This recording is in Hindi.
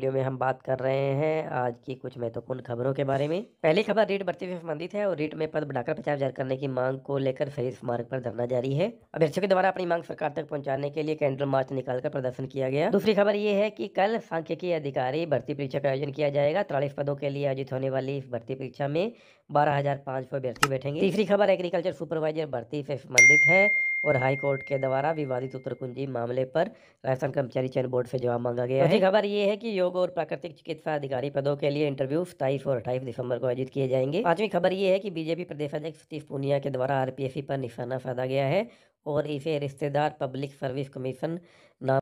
वीडियो में हम बात कर रहे हैं आज की कुछ महत्वपूर्ण खबरों के बारे में पहली खबर रेट बढ़ते हुए संबंधित है और रेट में पद बढ़ाकर पचास हजार करने की मांग को लेकर फरीस मार्ग पर धरना जारी है अभ्यर्थियों के द्वारा अपनी मांग सरकार तक पहुंचाने के लिए कैंडल मार्च निकालकर प्रदर्शन किया गया दूसरी खबर ये है की कल सांख्यिकी अधिकारी भर्ती परीक्षा का आयोजन किया जाएगा तिरालीस पदों के लिए आयोजित होने वाली इस भर्ती परीक्षा में बारह हजार पांच सौ अभ्यर्थी बैठेंगे तीसरी खबर एग्रीकल्चर सुपरवाइजर भर्ती से संबंधित है और हाई कोर्ट के द्वारा विवादित उत्तरकुंजी मामले पर राजस्थान कर्मचारी चयन बोर्ड से जवाब मांगा गया है खबर ये है कि योग और प्राकृतिक चिकित्सा अधिकारी पदों के लिए इंटरव्यू सताईस और अट्ठाईस दिसंबर को आयोजित किए जाएंगे पांचवी खबर ये है कि बीजेपी प्रदेश अध्यक्ष सतीश पूनिया के द्वारा आरपीएससी पर निशाना साधा गया है और इसे रिश्तेदार पब्लिक सर्विस कमीशन नाम